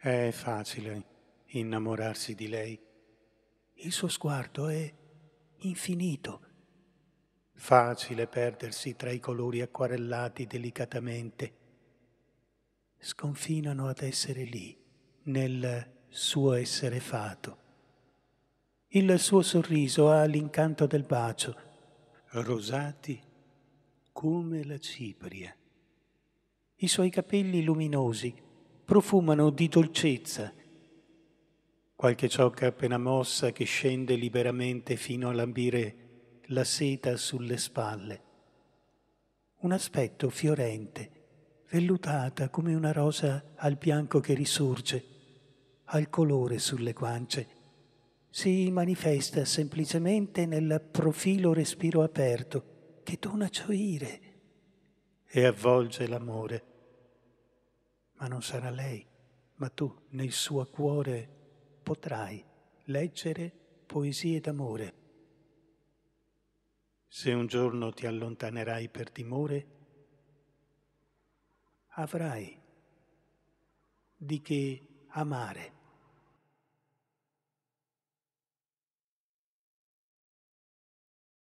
È facile innamorarsi di lei. Il suo sguardo è infinito. Facile perdersi tra i colori acquarellati delicatamente. Sconfinano ad essere lì, nel suo essere fato. Il suo sorriso ha l'incanto del bacio, rosati come la cipria. I suoi capelli luminosi profumano di dolcezza. Qualche ciocca appena mossa che scende liberamente fino a lambire la seta sulle spalle. Un aspetto fiorente, vellutata come una rosa al bianco che risorge, al colore sulle guance. Si manifesta semplicemente nel profilo respiro aperto che dona gioire e avvolge l'amore ma non sarà lei, ma tu nel suo cuore potrai leggere poesie d'amore. Se un giorno ti allontanerai per timore, avrai di che amare.